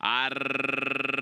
Arr-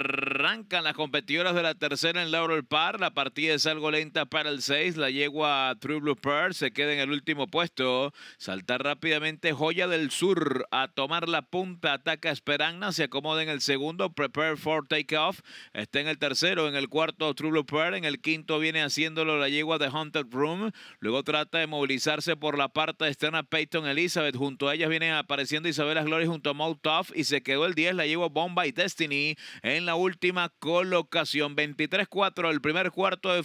Arrancan las competidoras de la tercera en Laurel Par. La partida es algo lenta para el 6. La yegua True Blue Pearl se queda en el último puesto. salta rápidamente Joya del Sur a tomar la punta. Ataca Esperanza. Se acomoda en el segundo. Prepare for Takeoff. Está en el tercero. En el cuarto True Blue Pearl. En el quinto viene haciéndolo la yegua de Haunted Room. Luego trata de movilizarse por la parte externa Peyton Elizabeth. Junto a ellas viene apareciendo Isabela Glory junto a Mount Tough. Y se quedó el 10. La yegua Bomba y Destiny en la última colocación. 23-4, el primer cuarto de,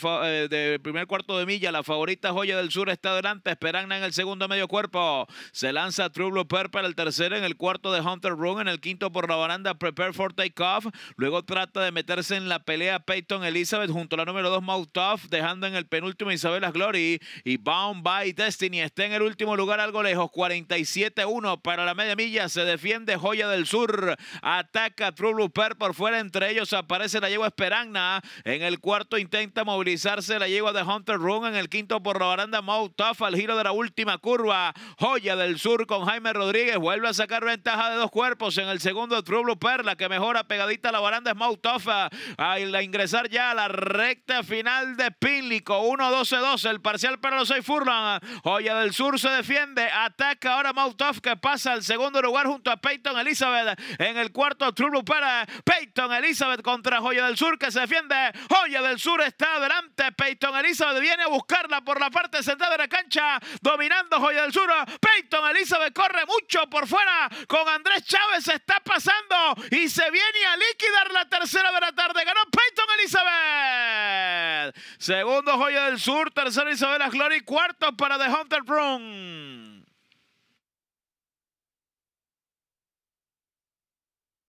eh, primer cuarto de milla. La favorita Joya del Sur está adelante. Esperanza en el segundo medio cuerpo. Se lanza True Blue para el tercero. En el cuarto de Hunter Room. En el quinto por la baranda Prepare for Takeoff. Luego trata de meterse en la pelea Peyton Elizabeth junto a la número 2 Tough, Dejando en el penúltimo Isabela Glory. Y Bound by Destiny está en el último lugar algo lejos. 47-1 para la media milla. Se defiende Joya del Sur. Ataca True Blue por fuera. Entre ellos a aparece la yegua Esperanna. En el cuarto intenta movilizarse la yegua de Hunter Run En el quinto por la baranda Mount al giro de la última curva. Joya del Sur con Jaime Rodríguez. Vuelve a sacar ventaja de dos cuerpos. En el segundo True Blue Perla que mejora pegadita a la baranda es Moutoff a ingresar ya a la recta final de Pínlico. 1-12-12 el parcial para los seis Furlan. Joya del Sur se defiende. Ataca ahora Mount que pasa al segundo lugar junto a Peyton Elizabeth. En el cuarto True Blue Perla. Peyton Elizabeth contra Joya del Sur que se defiende. Joya del Sur está adelante. Peyton Elizabeth viene a buscarla por la parte central de la cancha. Dominando Joya del Sur. Peyton Elizabeth corre mucho por fuera con Andrés Chávez. está pasando y se viene a liquidar la tercera de la tarde. Ganó Peyton Elizabeth. Segundo Joya del Sur. Tercero Isabela Glory. Cuarto para The Hunter Brown